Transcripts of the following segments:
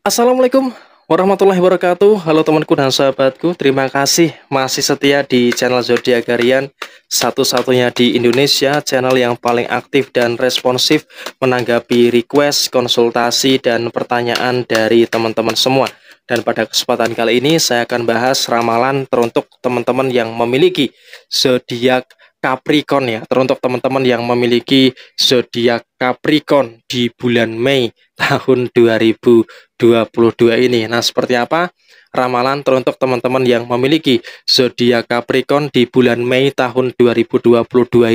Assalamualaikum warahmatullahi wabarakatuh Halo temanku dan sahabatku Terima kasih masih setia di channel zodiakarian Garian, Satu-satunya di Indonesia Channel yang paling aktif dan responsif Menanggapi request, konsultasi, dan pertanyaan dari teman-teman semua dan pada kesempatan kali ini saya akan bahas ramalan teruntuk teman-teman yang memiliki zodiak Capricorn ya, teruntuk teman-teman yang memiliki zodiak Capricorn di bulan Mei tahun 2022 ini. Nah, seperti apa ramalan teruntuk teman-teman yang memiliki zodiak Capricorn di bulan Mei tahun 2022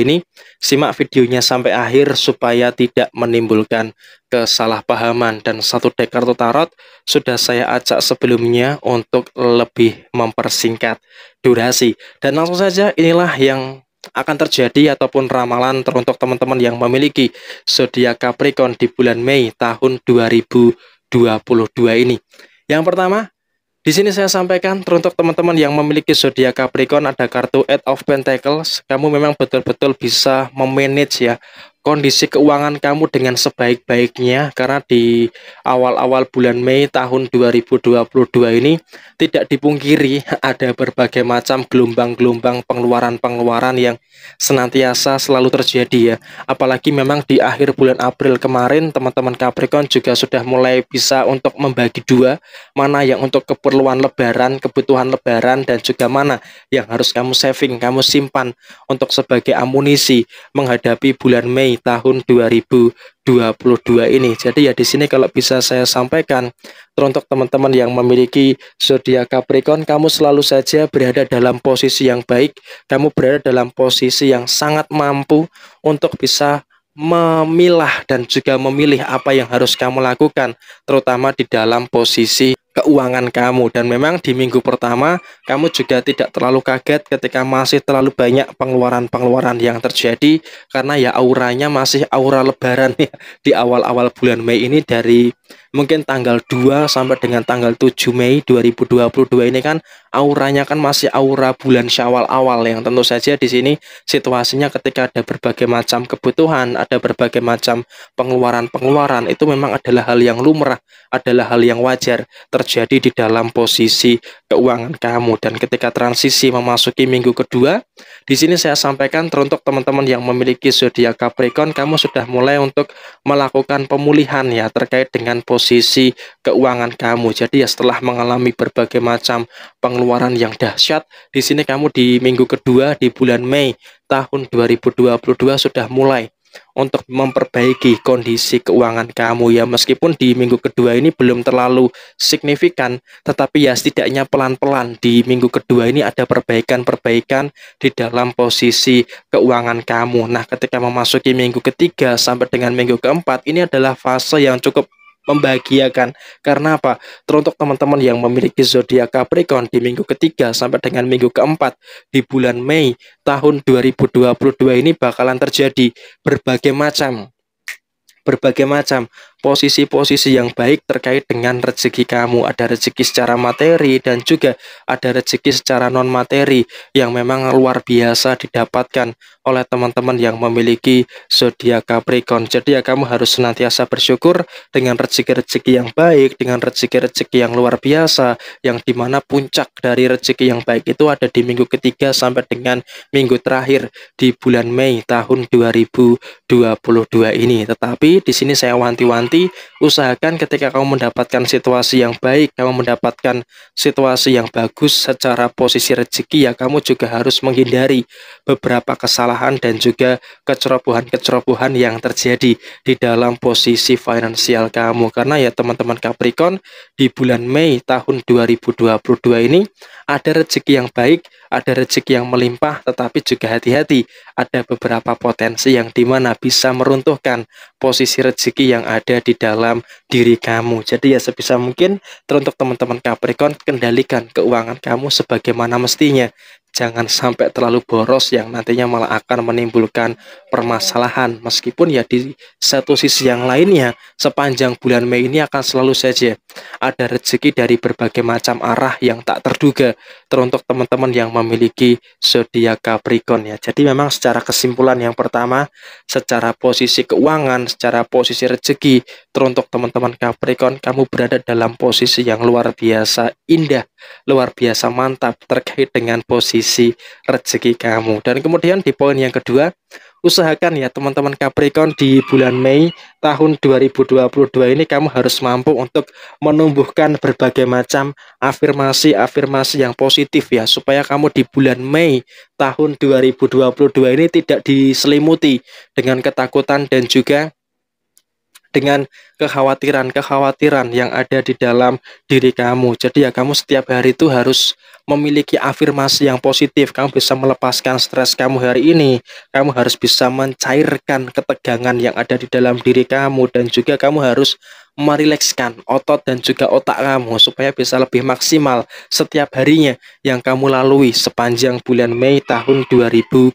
ini? Simak videonya sampai akhir supaya tidak menimbulkan kesalahpahaman dan satu dek kartu tarot sudah saya ajak sebelumnya untuk lebih mempersingkat durasi. Dan langsung saja inilah yang akan terjadi ataupun ramalan teruntuk teman-teman yang memiliki zodiak Capricorn di bulan Mei tahun 2022 ini. Yang pertama, di sini saya sampaikan teruntuk teman-teman yang memiliki zodiak Capricorn ada kartu Eight of Pentacles. Kamu memang betul-betul bisa memanage ya kondisi keuangan kamu dengan sebaik-baiknya karena di awal-awal bulan Mei tahun 2022 ini tidak dipungkiri ada berbagai macam gelombang-gelombang pengeluaran-pengeluaran yang senantiasa selalu terjadi ya. Apalagi memang di akhir bulan April kemarin teman-teman Capricorn juga sudah mulai bisa untuk membagi dua mana yang untuk keperluan lebaran, kebutuhan lebaran dan juga mana yang harus kamu saving, kamu simpan untuk sebagai amunisi menghadapi bulan Mei tahun 2022 ini. Jadi ya di sini kalau bisa saya sampaikan untuk teman-teman yang memiliki zodiak Capricorn, kamu selalu saja berada dalam posisi yang baik, kamu berada dalam posisi yang sangat mampu untuk bisa memilah dan juga memilih apa yang harus kamu lakukan, terutama di dalam posisi keuangan kamu dan memang di minggu pertama kamu juga tidak terlalu kaget ketika masih terlalu banyak pengeluaran-pengeluaran yang terjadi karena ya auranya masih aura lebaran ya di awal-awal bulan Mei ini dari mungkin tanggal 2 sampai dengan tanggal 7 Mei 2022 ini kan auranya kan masih aura bulan Syawal awal yang tentu saja di sini situasinya ketika ada berbagai macam kebutuhan, ada berbagai macam pengeluaran-pengeluaran itu memang adalah hal yang lumrah, adalah hal yang wajar terjadi di dalam posisi keuangan kamu dan ketika transisi memasuki minggu kedua, di sini saya sampaikan teruntuk teman-teman yang memiliki zodiak Capricorn kamu sudah mulai untuk melakukan pemulihan ya terkait dengan posisi posisi keuangan kamu. Jadi ya setelah mengalami berbagai macam pengeluaran yang dahsyat, di sini kamu di minggu kedua di bulan Mei tahun 2022 sudah mulai untuk memperbaiki kondisi keuangan kamu ya meskipun di minggu kedua ini belum terlalu signifikan tetapi ya setidaknya pelan-pelan di minggu kedua ini ada perbaikan-perbaikan di dalam posisi keuangan kamu nah ketika memasuki minggu ketiga sampai dengan minggu keempat ini adalah fase yang cukup membahagiakan. Karena apa? Teruntuk teman-teman yang memiliki zodiak Capricorn di minggu ketiga sampai dengan minggu keempat di bulan Mei tahun 2022 ini bakalan terjadi berbagai macam berbagai macam posisi-posisi yang baik terkait dengan rezeki kamu. Ada rezeki secara materi dan juga ada rezeki secara non materi yang memang luar biasa didapatkan oleh teman-teman yang memiliki zodiak Capricorn. Jadi ya kamu harus senantiasa bersyukur dengan rezeki-rezeki yang baik, dengan rezeki-rezeki yang luar biasa, yang dimana puncak dari rezeki yang baik itu ada di minggu ketiga sampai dengan minggu terakhir di bulan Mei tahun 2022 ini. Tetapi di sini saya wanti-wanti Kathy usahakan ketika kamu mendapatkan situasi yang baik, kamu mendapatkan situasi yang bagus secara posisi rezeki ya kamu juga harus menghindari beberapa kesalahan dan juga kecerobohan-kecerobohan yang terjadi di dalam posisi finansial kamu. Karena ya teman-teman Capricorn di bulan Mei tahun 2022 ini ada rezeki yang baik, ada rezeki yang melimpah tetapi juga hati-hati ada beberapa potensi yang dimana bisa meruntuhkan posisi rezeki yang ada di dalam dalam diri kamu. Jadi ya sebisa mungkin teruntuk teman-teman Capricorn kendalikan keuangan kamu sebagaimana mestinya jangan sampai terlalu boros yang nantinya malah akan menimbulkan permasalahan meskipun ya di satu sisi yang lainnya sepanjang bulan Mei ini akan selalu saja ada rezeki dari berbagai macam arah yang tak terduga teruntuk teman-teman yang memiliki zodiak Capricorn ya jadi memang secara kesimpulan yang pertama secara posisi keuangan secara posisi rezeki teruntuk teman-teman Capricorn kamu berada dalam posisi yang luar biasa indah luar biasa mantap terkait dengan posisi rezeki kamu. Dan kemudian di poin yang kedua, usahakan ya teman-teman Capricorn di bulan Mei tahun 2022 ini kamu harus mampu untuk menumbuhkan berbagai macam afirmasi-afirmasi yang positif ya supaya kamu di bulan Mei tahun 2022 ini tidak diselimuti dengan ketakutan dan juga dengan kekhawatiran-kekhawatiran yang ada di dalam diri kamu. Jadi ya kamu setiap hari itu harus memiliki afirmasi yang positif. Kamu bisa melepaskan stres kamu hari ini. Kamu harus bisa mencairkan ketegangan yang ada di dalam diri kamu dan juga kamu harus merilekskan otot dan juga otak kamu supaya bisa lebih maksimal setiap harinya yang kamu lalui sepanjang bulan Mei tahun 2022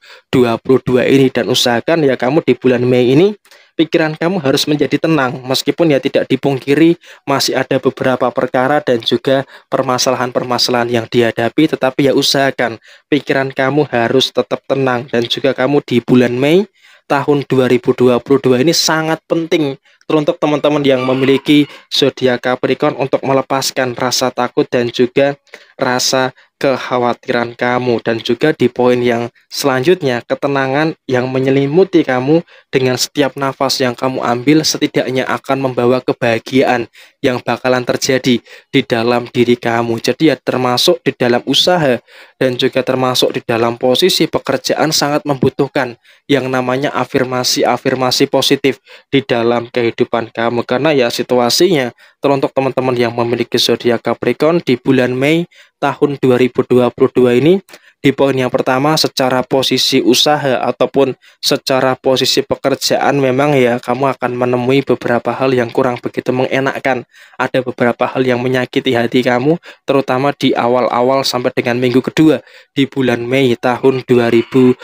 ini dan usahakan ya kamu di bulan Mei ini pikiran kamu harus menjadi tenang meskipun ya tidak dipungkiri masih ada beberapa perkara dan juga permasalahan-permasalahan yang dihadapi tetapi ya usahakan pikiran kamu harus tetap tenang dan juga kamu di bulan Mei tahun 2022 ini sangat penting untuk teman-teman yang memiliki zodiak Capricorn untuk melepaskan rasa takut dan juga rasa kekhawatiran kamu dan juga di poin yang selanjutnya ketenangan yang menyelimuti kamu dengan setiap nafas yang kamu ambil setidaknya akan membawa kebahagiaan yang bakalan terjadi di dalam diri kamu jadi ya termasuk di dalam usaha dan juga termasuk di dalam posisi pekerjaan sangat membutuhkan yang namanya afirmasi-afirmasi positif di dalam kehidupan kamu karena ya situasinya teruntuk teman-teman yang memiliki zodiak Capricorn di bulan Mei tahun 2022 ini di poin yang pertama secara posisi usaha ataupun secara posisi pekerjaan memang ya kamu akan menemui beberapa hal yang kurang begitu mengenakkan. Ada beberapa hal yang menyakiti hati kamu terutama di awal-awal sampai dengan minggu kedua di bulan Mei tahun 2022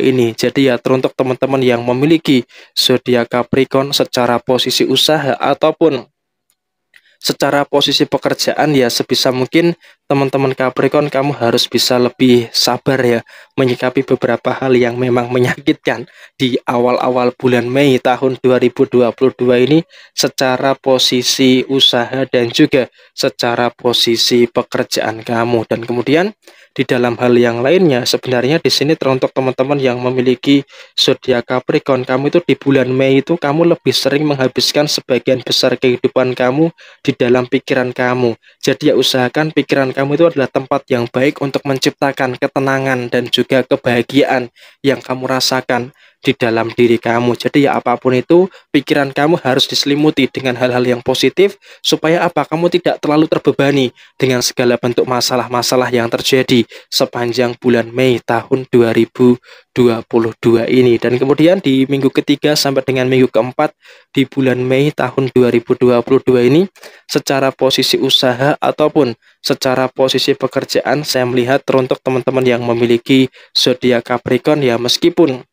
ini. Jadi ya teruntuk teman-teman yang memiliki zodiak Capricorn secara posisi usaha ataupun secara posisi pekerjaan ya sebisa mungkin teman-teman Capricorn kamu harus bisa lebih sabar ya menyikapi beberapa hal yang memang menyakitkan di awal-awal bulan Mei tahun 2022 ini secara posisi usaha dan juga secara posisi pekerjaan kamu dan kemudian di dalam hal yang lainnya sebenarnya di sini teruntuk teman-teman yang memiliki zodiak Capricorn kamu itu di bulan Mei itu kamu lebih sering menghabiskan sebagian besar kehidupan kamu di dalam pikiran kamu jadi ya usahakan pikiran kamu itu adalah tempat yang baik untuk menciptakan ketenangan dan juga kebahagiaan yang kamu rasakan di dalam diri kamu. Jadi ya apapun itu, pikiran kamu harus diselimuti dengan hal-hal yang positif supaya apa? Kamu tidak terlalu terbebani dengan segala bentuk masalah-masalah yang terjadi sepanjang bulan Mei tahun 2022 ini. Dan kemudian di minggu ketiga sampai dengan minggu keempat di bulan Mei tahun 2022 ini, secara posisi usaha ataupun secara posisi pekerjaan saya melihat teruntuk teman-teman yang memiliki zodiak Capricorn ya meskipun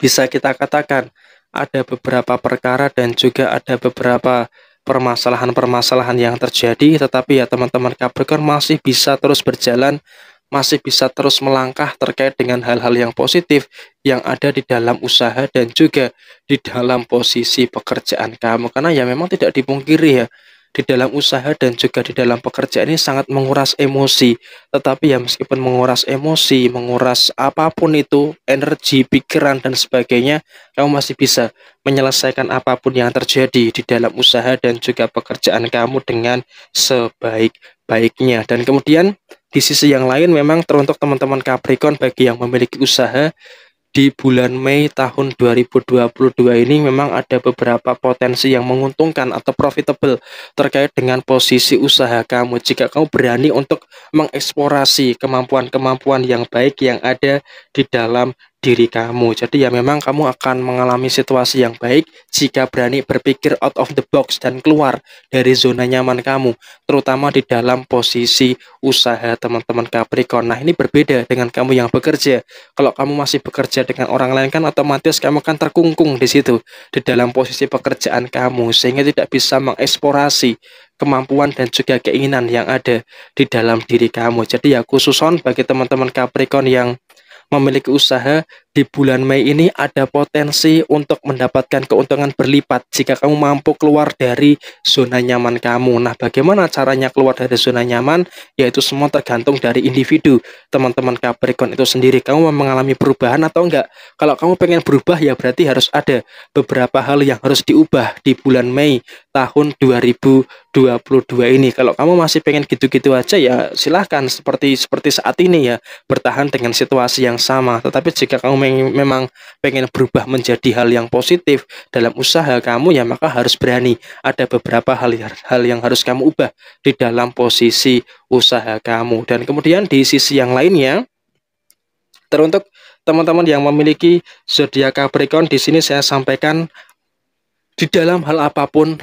bisa kita katakan ada beberapa perkara dan juga ada beberapa permasalahan-permasalahan yang terjadi tetapi ya teman-teman Capricorn masih bisa terus berjalan masih bisa terus melangkah terkait dengan hal-hal yang positif yang ada di dalam usaha dan juga di dalam posisi pekerjaan kamu karena ya memang tidak dipungkiri ya di dalam usaha dan juga di dalam pekerjaan ini sangat menguras emosi. Tetapi ya meskipun menguras emosi, menguras apapun itu, energi, pikiran dan sebagainya, kamu masih bisa menyelesaikan apapun yang terjadi di dalam usaha dan juga pekerjaan kamu dengan sebaik-baiknya. Dan kemudian di sisi yang lain memang teruntuk teman-teman Capricorn bagi yang memiliki usaha di bulan Mei tahun 2022 ini memang ada beberapa potensi yang menguntungkan atau profitable terkait dengan posisi usaha kamu jika kamu berani untuk mengeksplorasi kemampuan-kemampuan yang baik yang ada di dalam diri kamu. Jadi ya memang kamu akan mengalami situasi yang baik jika berani berpikir out of the box dan keluar dari zona nyaman kamu, terutama di dalam posisi usaha teman-teman Capricorn. Nah, ini berbeda dengan kamu yang bekerja. Kalau kamu masih bekerja dengan orang lain kan otomatis kamu akan terkungkung di situ di dalam posisi pekerjaan kamu sehingga tidak bisa mengeksplorasi kemampuan dan juga keinginan yang ada di dalam diri kamu. Jadi ya khususon bagi teman-teman Capricorn yang memiliki usaha di bulan Mei ini ada potensi untuk mendapatkan keuntungan berlipat jika kamu mampu keluar dari zona nyaman kamu. Nah, bagaimana caranya keluar dari zona nyaman? Yaitu semua tergantung dari individu. Teman-teman Capricorn itu sendiri, kamu mengalami perubahan atau enggak? Kalau kamu pengen berubah, ya berarti harus ada beberapa hal yang harus diubah di bulan Mei tahun 2022 ini. Kalau kamu masih pengen gitu-gitu aja, ya silahkan seperti seperti saat ini ya, bertahan dengan situasi yang sama. Tetapi jika kamu memang pengen berubah menjadi hal yang positif dalam usaha kamu ya maka harus berani. Ada beberapa hal hal yang harus kamu ubah di dalam posisi usaha kamu. Dan kemudian di sisi yang lainnya teruntuk teman-teman yang memiliki zodiak Capricorn di sini saya sampaikan di dalam hal apapun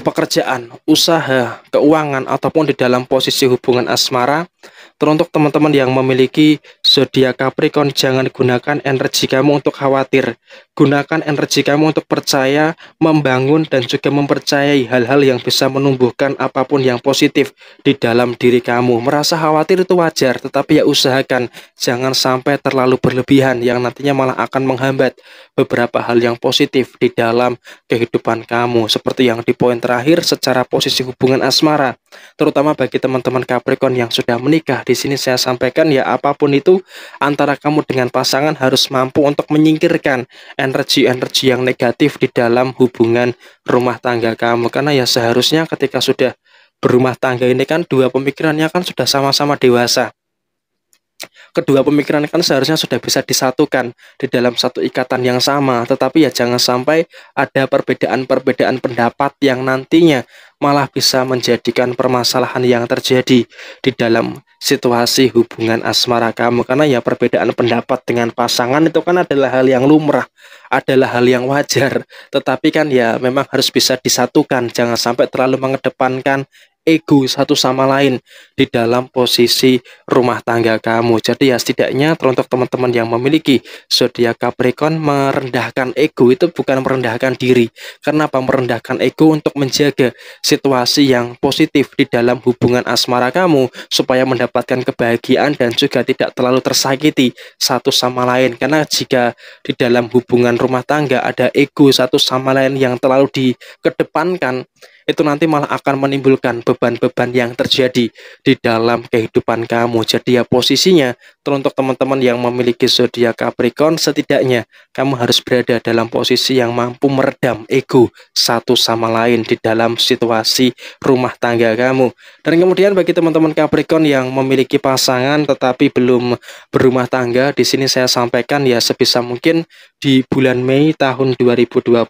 pekerjaan, usaha, keuangan ataupun di dalam posisi hubungan asmara Teruntuk teman-teman yang memiliki zodiak Capricorn, jangan gunakan energi kamu untuk khawatir. Gunakan energi kamu untuk percaya, membangun, dan juga mempercayai hal-hal yang bisa menumbuhkan apapun yang positif di dalam diri kamu. Merasa khawatir itu wajar, tetapi ya usahakan. Jangan sampai terlalu berlebihan yang nantinya malah akan menghambat beberapa hal yang positif di dalam kehidupan kamu. Seperti yang di poin terakhir secara posisi hubungan asmara. Terutama bagi teman-teman Capricorn yang sudah menikah di sini saya sampaikan ya apapun itu antara kamu dengan pasangan harus mampu untuk menyingkirkan energi-energi yang negatif di dalam hubungan rumah tangga kamu karena ya seharusnya ketika sudah berumah tangga ini kan dua pemikirannya kan sudah sama-sama dewasa kedua pemikiran kan seharusnya sudah bisa disatukan di dalam satu ikatan yang sama tetapi ya jangan sampai ada perbedaan-perbedaan pendapat yang nantinya malah bisa menjadikan permasalahan yang terjadi di dalam situasi hubungan asmara kamu karena ya perbedaan pendapat dengan pasangan itu kan adalah hal yang lumrah, adalah hal yang wajar. Tetapi kan ya memang harus bisa disatukan, jangan sampai terlalu mengedepankan ego satu sama lain di dalam posisi rumah tangga kamu. Jadi ya setidaknya teruntuk teman-teman yang memiliki zodiak Capricorn merendahkan ego itu bukan merendahkan diri. Kenapa merendahkan ego untuk menjaga situasi yang positif di dalam hubungan asmara kamu supaya mendapatkan kebahagiaan dan juga tidak terlalu tersakiti satu sama lain. Karena jika di dalam hubungan rumah tangga ada ego satu sama lain yang terlalu dikedepankan itu nanti malah akan menimbulkan beban-beban yang terjadi di dalam kehidupan kamu. Jadi ya posisinya teruntuk teman-teman yang memiliki zodiak Capricorn setidaknya kamu harus berada dalam posisi yang mampu meredam ego satu sama lain di dalam situasi rumah tangga kamu. Dan kemudian bagi teman-teman Capricorn yang memiliki pasangan tetapi belum berumah tangga, di sini saya sampaikan ya sebisa mungkin di bulan Mei tahun 2022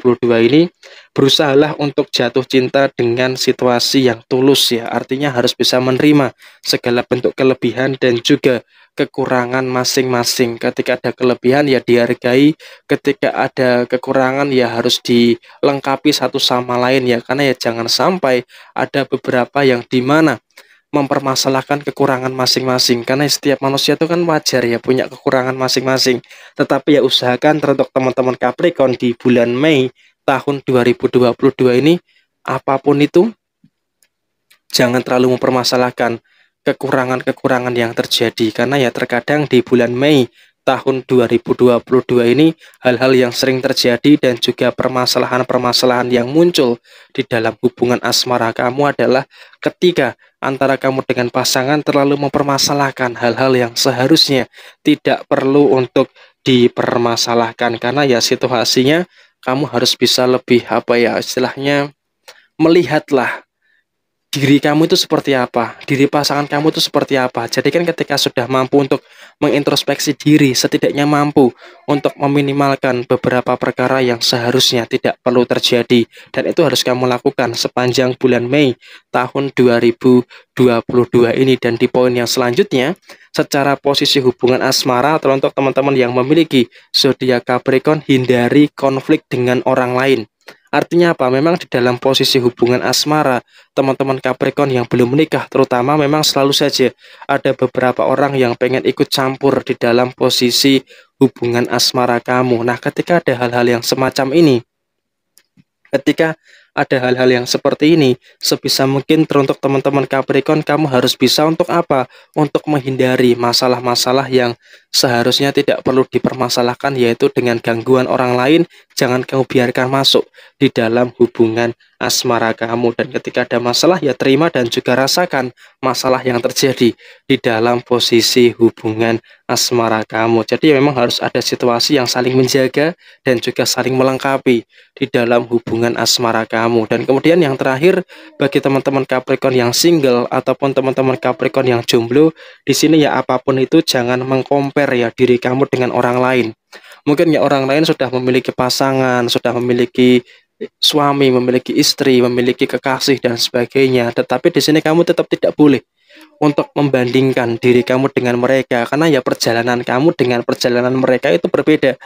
ini berusahalah untuk jatuh cinta dengan situasi yang tulus ya. Artinya harus bisa menerima segala bentuk kelebihan dan juga kekurangan masing-masing. Ketika ada kelebihan ya dihargai, ketika ada kekurangan ya harus dilengkapi satu sama lain ya. Karena ya jangan sampai ada beberapa yang di mana mempermasalahkan kekurangan masing-masing karena setiap manusia itu kan wajar ya punya kekurangan masing-masing tetapi ya usahakan untuk teman-teman Capricorn di bulan Mei tahun 2022 ini apapun itu, jangan terlalu mempermasalahkan kekurangan-kekurangan yang terjadi karena ya terkadang di bulan Mei tahun 2022 ini hal-hal yang sering terjadi dan juga permasalahan-permasalahan yang muncul di dalam hubungan asmara kamu adalah ketika antara kamu dengan pasangan terlalu mempermasalahkan hal-hal yang seharusnya tidak perlu untuk dipermasalahkan karena ya situasinya kamu harus bisa lebih apa ya istilahnya melihatlah diri kamu itu seperti apa, diri pasangan kamu itu seperti apa. Jadi kan ketika sudah mampu untuk mengintrospeksi diri, setidaknya mampu untuk meminimalkan beberapa perkara yang seharusnya tidak perlu terjadi. Dan itu harus kamu lakukan sepanjang bulan Mei tahun 2022 ini. Dan di poin yang selanjutnya, secara posisi hubungan asmara atau untuk teman-teman yang memiliki zodiak Capricorn, hindari konflik dengan orang lain Artinya apa? Memang di dalam posisi hubungan asmara, teman-teman Capricorn yang belum menikah terutama memang selalu saja ada beberapa orang yang pengen ikut campur di dalam posisi hubungan asmara kamu. Nah, ketika ada hal-hal yang semacam ini, ketika ada hal-hal yang seperti ini. Sebisa mungkin teruntuk teman-teman Capricorn, kamu harus bisa untuk apa? Untuk menghindari masalah-masalah yang seharusnya tidak perlu dipermasalahkan, yaitu dengan gangguan orang lain, jangan kamu biarkan masuk di dalam hubungan asmara kamu. Dan ketika ada masalah, ya terima dan juga rasakan masalah yang terjadi di dalam posisi hubungan asmara kamu. Jadi ya memang harus ada situasi yang saling menjaga dan juga saling melengkapi di dalam hubungan asmara kamu kamu. Dan kemudian yang terakhir bagi teman-teman Capricorn yang single ataupun teman-teman Capricorn yang jomblo, di sini ya apapun itu jangan mengcompare ya diri kamu dengan orang lain. Mungkin ya orang lain sudah memiliki pasangan, sudah memiliki suami, memiliki istri, memiliki kekasih dan sebagainya. Tetapi di sini kamu tetap tidak boleh untuk membandingkan diri kamu dengan mereka karena ya perjalanan kamu dengan perjalanan mereka itu berbeda.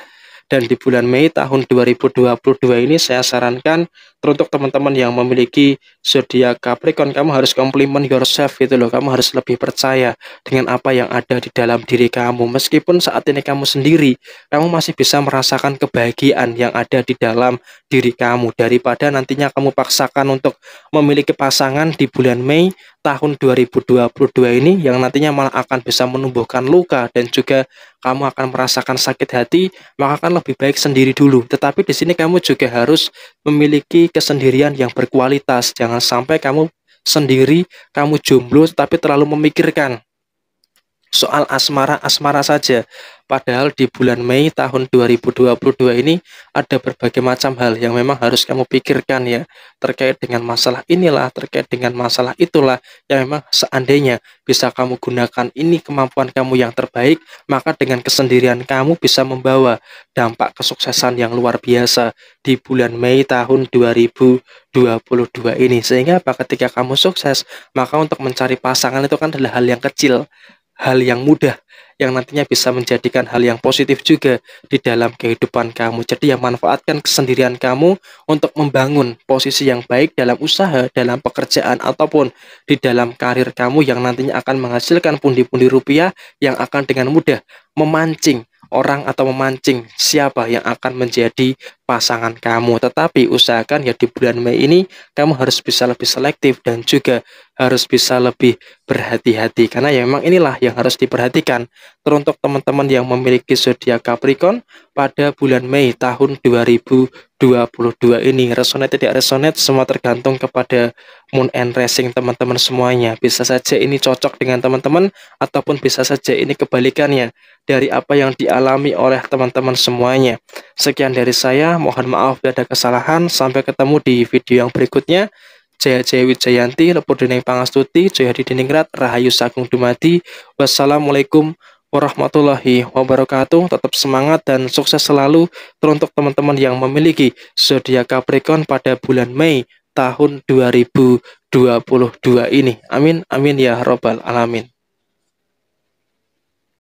Dan di bulan Mei tahun 2022 ini saya sarankan teruntuk teman-teman yang memiliki zodiak Capricorn kamu harus compliment yourself gitu loh kamu harus lebih percaya dengan apa yang ada di dalam diri kamu meskipun saat ini kamu sendiri kamu masih bisa merasakan kebahagiaan yang ada di dalam diri kamu daripada nantinya kamu paksakan untuk memiliki pasangan di bulan Mei tahun 2022 ini yang nantinya malah akan bisa menumbuhkan luka dan juga kamu akan merasakan sakit hati maka akan lebih baik sendiri dulu tetapi di sini kamu juga harus memiliki kesendirian yang berkualitas. Jangan sampai kamu sendiri, kamu jomblo tapi terlalu memikirkan soal asmara-asmara saja. Padahal di bulan Mei tahun 2022 ini ada berbagai macam hal yang memang harus kamu pikirkan ya. Terkait dengan masalah inilah, terkait dengan masalah itulah yang memang seandainya bisa kamu gunakan ini kemampuan kamu yang terbaik, maka dengan kesendirian kamu bisa membawa dampak kesuksesan yang luar biasa di bulan Mei tahun 2022 ini. Sehingga apa ketika kamu sukses, maka untuk mencari pasangan itu kan adalah hal yang kecil hal yang mudah yang nantinya bisa menjadikan hal yang positif juga di dalam kehidupan kamu. Jadi yang manfaatkan kesendirian kamu untuk membangun posisi yang baik dalam usaha, dalam pekerjaan ataupun di dalam karir kamu yang nantinya akan menghasilkan pundi-pundi rupiah yang akan dengan mudah memancing orang atau memancing siapa yang akan menjadi pasangan kamu. Tetapi usahakan ya di bulan Mei ini kamu harus bisa lebih selektif dan juga harus bisa lebih berhati-hati karena ya memang inilah yang harus diperhatikan. Teruntuk teman-teman yang memiliki zodiak Capricorn pada bulan Mei tahun 2022 ini resonate tidak resonate semua tergantung kepada moon and racing teman-teman semuanya. Bisa saja ini cocok dengan teman-teman ataupun bisa saja ini kebalikannya dari apa yang dialami oleh teman-teman semuanya. Sekian dari saya, mohon maaf bila ada kesalahan. Sampai ketemu di video yang berikutnya. Jaya Jaya Wijayanti, Lepur Dening Pangastuti, Jaya Didiningrat, Rahayu Sagung Dumadi. Wassalamualaikum warahmatullahi wabarakatuh. Tetap semangat dan sukses selalu teruntuk teman-teman yang memiliki zodiak Capricorn pada bulan Mei tahun 2022 ini. Amin amin ya robbal alamin.